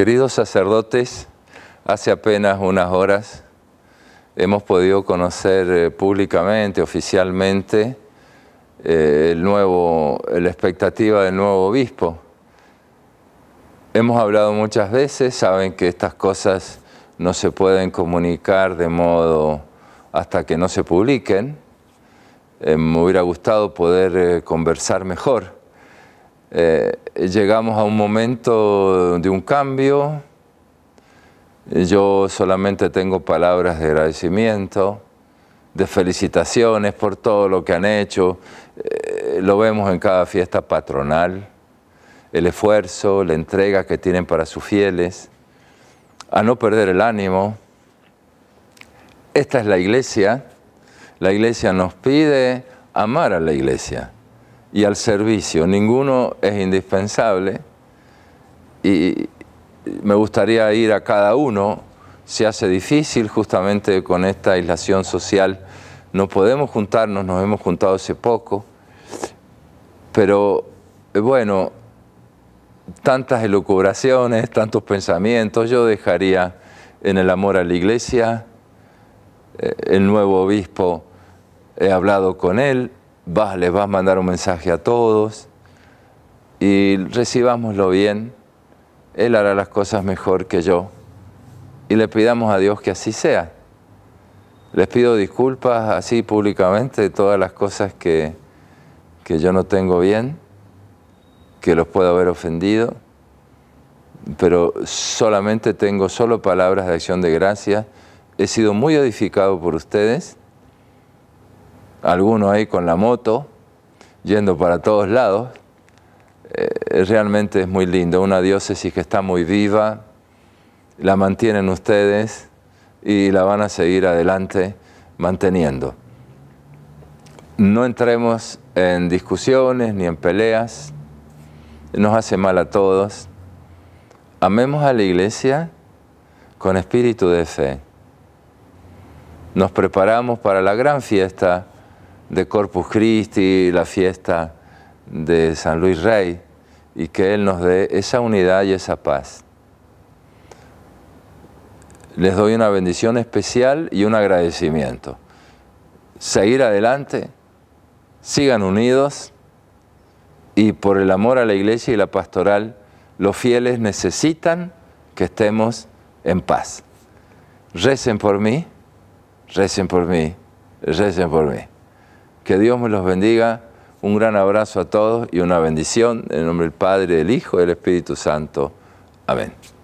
Queridos sacerdotes, hace apenas unas horas hemos podido conocer eh, públicamente, oficialmente, eh, el nuevo, la expectativa del nuevo obispo. Hemos hablado muchas veces, saben que estas cosas no se pueden comunicar de modo hasta que no se publiquen. Eh, me hubiera gustado poder conversar mejor llegamos a un momento de un cambio. Yo solamente tengo palabras de agradecimiento, de felicitaciones por todo lo que han hecho. Eh, lo vemos en cada fiesta patronal, el esfuerzo, la entrega que tienen para sus fieles, a no perder el ánimo. Esta es la iglesia. La iglesia nos pide amar a la iglesia y al servicio. Ninguno es indispensable y me gustaría ir a cada uno. Se hace difícil justamente con esta aislación social. No podemos juntarnos, nos hemos juntado hace poco, pero eh, bueno, tantas elucubraciones, tantos pensamientos, yo dejaría en el amor a la iglesia, eh, el nuevo obispo, he hablado con él, vas, les vas a mandar un mensaje a todos y recibámoslo bien. Él hará las cosas mejor que yo y le pidamos a Dios que así sea. Les pido disculpas así públicamente de todas las cosas que, que yo no tengo bien, que los puedo haber ofendido, pero solamente tengo solo palabras de acción de gracia. He sido muy edificado por ustedes alguno ahí con la moto, yendo para todos lados. Eh, realmente es muy lindo, una diócesis que está muy viva, la mantienen ustedes y la van a seguir adelante manteniendo. No entremos en discusiones ni en peleas, nos hace mal a todos. Amemos a la iglesia con espíritu de fe. Nos preparamos para la gran fiesta de Corpus Christi, la fiesta de San Luis Rey, y que Él nos dé esa unidad y esa paz. Les doy una bendición especial y un agradecimiento. Seguir adelante, sigan unidos y por el amor a la iglesia y la pastoral, los fieles necesitan que estemos en paz. Recen por mí, recen por mí, recen por mí. Que Dios me los bendiga. Un gran abrazo a todos y una bendición en el nombre del Padre, del Hijo y del Espíritu Santo. Amén.